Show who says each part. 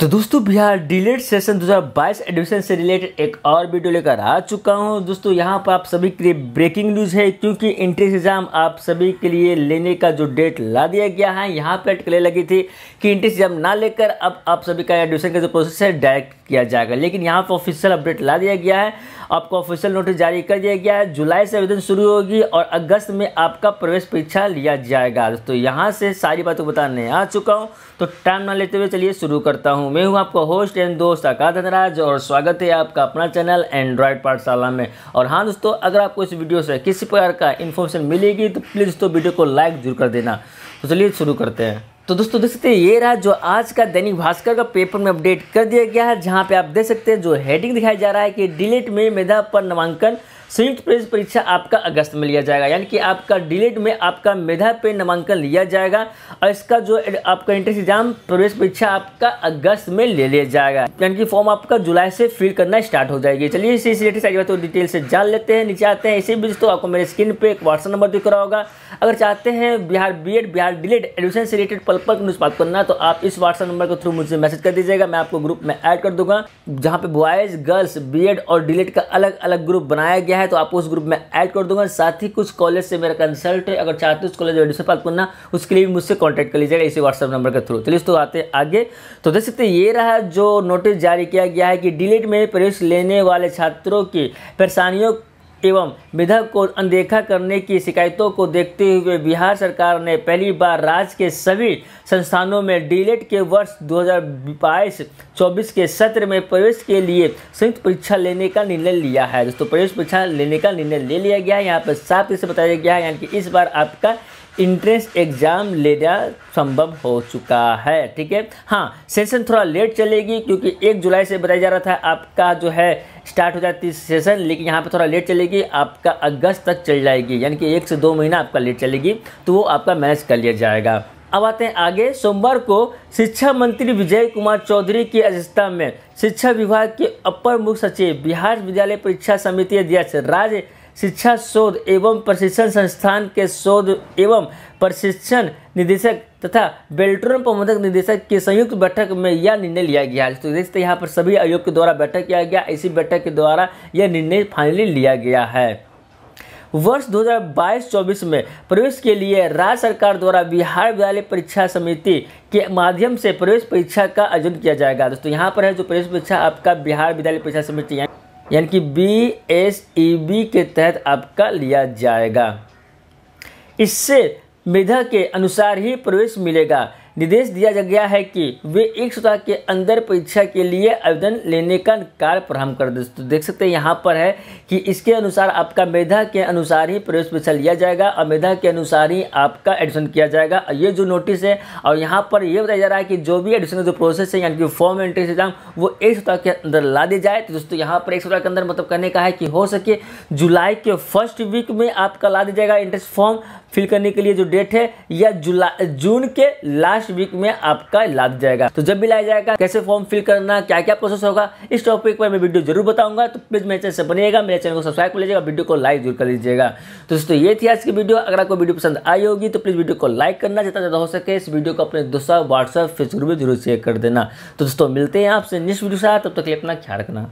Speaker 1: तो दोस्तों Bihar DElEd session 2022 admission से रिलेटेड एक और वीडियो लेकर आ चुका हूं दोस्तों यहां पर आप सभी के लिए ब्रेकिंग न्यूज है क्योंकि एंट्रेंस एग्जाम आप सभी के लिए लेने का जो डेट ला दिया गया है यहां पर अटकले लगी थी कि एंट्रेंस एग्जाम ना लेकर अब आप सभी का एडमिशन का जो प्रोसेस है डायरेक्ट किया जाएगा लेकिन यहाँ पर ऑफिशियल अपडेट ला दिया गया है आपको ऑफिशियल नोटिस जारी कर दिया गया है जुलाई से आवेदन शुरू होगी और अगस्त में आपका प्रवेश परीक्षा लिया जाएगा दोस्तों यहाँ से सारी बातों बताने आ चुका हूँ तो टाइम ना लेते हुए चलिए शुरू करता हूँ हूँ मैं हूँ आपका होस्ट एंड दोस्त आका धनराज और स्वागत है आपका अपना चैनल एंड्रॉयड पाठशाला में और हाँ दोस्तों अगर आपको इस वीडियो से किसी प्रकार का इन्फॉर्मेशन मिलेगी तो प्लीज़ दोस्तों वीडियो को लाइक जरूर कर देना तो चलिए शुरू करते हैं तो दोस्तों देख सकते हैं ये रहा जो आज का दैनिक भास्कर का पेपर में अपडेट कर दिया गया है जहाँ पे आप देख सकते हैं जो हेडिंग दिखाया जा रहा है कि डिलीट में मेधा पर नामांकन संयुक्त प्रवेश परीक्षा आपका अगस्त में लिया जाएगा यानी कि आपका डिलेट e में आपका मेधा पे नामांकन लिया जाएगा और इसका जो आपका एंट्रेंस एग्जाम प्रवेश परीक्षा आपका अगस्त में ले लिया जाएगा यानी कि फॉर्म आपका जुलाई से फिल करना स्टार्ट हो जाएगी चलिए इसी इसी रिलेटेड सारी बातों डिटेल से जान लेते हैं नीचे आते हैं इसी बीच तो आपको मेरे स्क्रीन पर एक व्हाट्सअप नंबर दिख रहा होगा अगर चाहते हैं Bihar B e Bihar DElEd admission से रिलेटेड पल पल न्यूज़ बात करना तो आप इस व्हाट्सअप नंबर के थ्रू मुझे मैसेज कर दीजिएगा मैं आपको ग्रुप में ऐड कर दूंगा जहाँ पे बॉयज़ गर्ल्स बी और डिलेट e का अलग अलग ग्रुप बनाया गया किया है तो आपको उस ग्रुप में ऐड कर दूंगा साथ ही कुछ कॉलेज से मेरा कंसल्ट है अगर चाहते हो उस कॉलेज एडमिशन पास करना उसके लिए भी मुझसे कॉन्टैक्ट कर लीजिएगा इसी व्हाट्सअप नंबर के थ्रू चलिए तो आते आगे तो देख सकते ये रहा जो नोटिस जारी किया गया है कि डिलीट में प्रवेश लेने वाले छात्रों की परेशानियों एवं विधक को अनदेखा करने की शिकायतों को देखते हुए बिहार सरकार ने पहली बार राज्य के सभी संस्थानों में डीलेट के वर्ष 2022-24 के सत्र में प्रवेश के लिए संयुक्त परीक्षा लेने का निर्णय लिया है दोस्तों प्रवेश परीक्षा लेने का निर्णय ले लिया गया है यहाँ पर साफ से बताया गया है यानी कि इस बार आपका इंट्रेंस एग्ज़ाम लेना संभव हो चुका है ठीक है हाँ सेशन थोड़ा लेट चलेगी क्योंकि एक जुलाई से बताया जा रहा था आपका जो है स्टार्ट हो जाए तीस सेशन लेकिन यहाँ पे थोड़ा लेट चलेगी आपका अगस्त तक चल जाएगी यानी कि एक से दो महीना आपका लेट चलेगी तो वो आपका मैनेज कर लिया जाएगा अब आते हैं आगे सोमवार को शिक्षा मंत्री विजय कुमार चौधरी की अध्यक्षता में शिक्षा विभाग के अपर मुख्य सचिव बिहार विद्यालय परीक्षा समिति अध्यक्ष राज्य शिक्षा शोध एवं प्रशिक्षण संस्थान के शोध एवं प्रशिक्षण निदेशक तथा बेल्ट्रोन प्रबंधक निदेशक के संयुक्त बैठक में यह निर्णय लिया गया तो देखते यहाँ पर सभी आयोग के द्वारा बैठक किया गया इसी बैठक के द्वारा यह निर्णय फाइनली लिया गया है वर्ष 2022-24 में प्रवेश के लिए राज्य सरकार द्वारा बिहार विद्यालय परीक्षा समिति के माध्यम से प्रवेश परीक्षा का आयोजन किया जाएगा दोस्तों यहाँ पर है जो प्रवेश परीक्षा आपका बिहार विद्यालय परीक्षा समिति यानी कि बी एस ई बी के तहत आपका लिया जाएगा इससे मेधा के अनुसार ही प्रवेश मिलेगा निर्देश दिया गया है कि वे एक सप्ताह के अंदर परीक्षा के लिए आवेदन लेने का कार्य प्रारंभ कर दे तो देख सकते हैं यहाँ पर है कि इसके अनुसार आपका मेधा के अनुसार ही प्रवेश परीक्षा लिया जाएगा और मेधा के अनुसार ही आपका एडमिशन किया जाएगा ये जो नोटिस है और यहाँ पर यह बताया जा रहा है कि जो भी एडमिशन का जो प्रोसेस है यानी कि फॉर्म एंट्री एग्जाम वो एक सप्ताह के अंदर ला दी जाए तो दोस्तों यहाँ पर एक सप्ताह के अंदर मतलब कहने का है कि हो सके जुलाई के फर्स्ट वीक में आपका ला दिया जाएगा एंट्रेंस फॉर्म फिल करने के लिए जो डेट है या जुलाई जून के लास्ट लास्ट वीक में आपका लाग जाएगा तो जब भी लाया जाएगा कैसे फॉर्म फिल करना क्या क्या प्रोसेस होगा इस टॉपिक पर मैं वीडियो जरूर बताऊंगा तो प्लीज मेरे चैनल से बनिएगा मेरे चैनल को सब्सक्राइब कर लीजिएगा वीडियो को लाइक जरूर कर लीजिएगा तो दोस्तों ये थी आज की वीडियो अगर आपको वीडियो पसंद आई होगी तो प्लीज वीडियो को लाइक करना जितना ज्यादा हो सके इस वीडियो को अपने दोस्तों व्हाट्सएप फेसबुक में जरूर शेयर कर देना तो दोस्तों मिलते हैं आपसे नेक्स्ट वीडियो साथ तब तक अपना ख्याल रखना